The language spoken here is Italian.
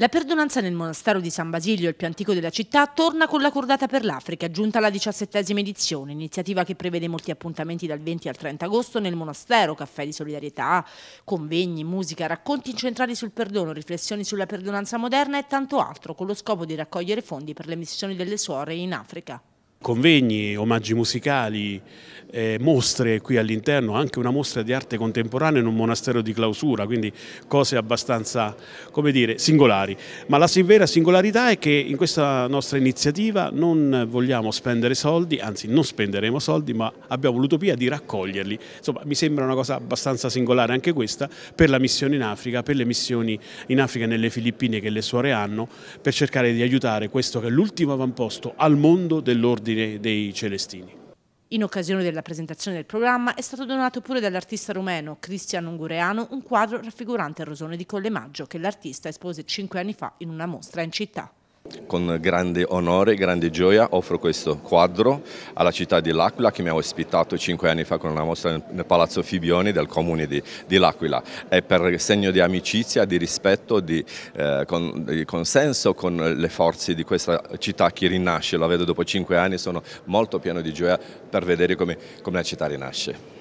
La perdonanza nel monastero di San Basilio, il più antico della città, torna con la cordata per l'Africa, giunta alla diciassettesima edizione, iniziativa che prevede molti appuntamenti dal 20 al 30 agosto nel monastero, caffè di solidarietà, convegni, musica, racconti incentrati sul perdono, riflessioni sulla perdonanza moderna e tanto altro, con lo scopo di raccogliere fondi per le missioni delle suore in Africa. Convegni, omaggi musicali, eh, mostre qui all'interno, anche una mostra di arte contemporanea in un monastero di clausura, quindi cose abbastanza, come dire, singolari. Ma la vera singolarità è che in questa nostra iniziativa non vogliamo spendere soldi, anzi non spenderemo soldi, ma abbiamo l'utopia di raccoglierli. Insomma, mi sembra una cosa abbastanza singolare anche questa, per la missione in Africa, per le missioni in Africa e nelle Filippine che le suore hanno, per cercare di aiutare questo che è l'ultimo avamposto al mondo dell'ordine dei Celestini. In occasione della presentazione del programma è stato donato pure dall'artista rumeno Cristian Ungureanu un quadro raffigurante il rosone di Collemaggio che l'artista espose cinque anni fa in una mostra in città con grande onore e grande gioia offro questo quadro alla città di L'Aquila che mi ha ospitato cinque anni fa con una mostra nel Palazzo Fibioni del comune di, di L'Aquila. È per segno di amicizia, di rispetto, di, eh, con, di, consenso con le forze di questa città che rinasce. La vedo dopo cinque anni, sono molto pieno di gioia per vedere come, come la città rinasce.